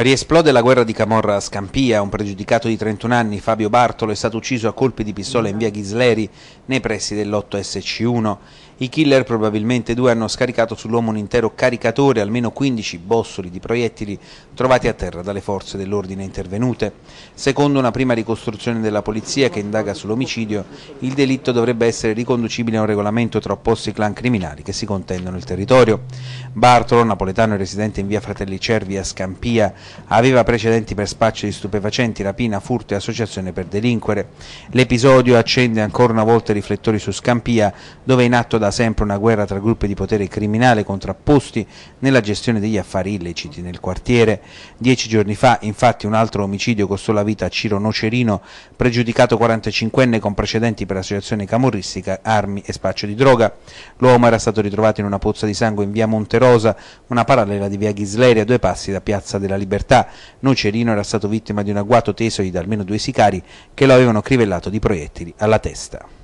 Riesplode la guerra di Camorra a Scampia, un pregiudicato di 31 anni, Fabio Bartolo, è stato ucciso a colpi di pistola in via Ghisleri, nei pressi dell'8 SC1. I killer, probabilmente due, hanno scaricato sull'uomo un intero caricatore, almeno 15 bossoli di proiettili trovati a terra dalle forze dell'ordine intervenute. Secondo una prima ricostruzione della polizia che indaga sull'omicidio, il delitto dovrebbe essere riconducibile a un regolamento tra opposti clan criminali che si contendono il territorio. Bartolo, napoletano e residente in via Fratelli Cervi a Scampia, Aveva precedenti per spaccio di stupefacenti, rapina, furto e associazione per delinquere. L'episodio accende ancora una volta i riflettori su Scampia, dove è in atto da sempre una guerra tra gruppi di potere criminale contrapposti nella gestione degli affari illeciti nel quartiere. Dieci giorni fa, infatti, un altro omicidio costò la vita a Ciro Nocerino, pregiudicato 45enne con precedenti per associazione camorristica, armi e spaccio di droga. L'uomo era stato ritrovato in una pozza di sangue in via Monterosa, una parallela di via Ghisleria, due passi da Piazza della Libertà libertà. Nocerino era stato vittima di un agguato teso da almeno due sicari che lo avevano crivellato di proiettili alla testa.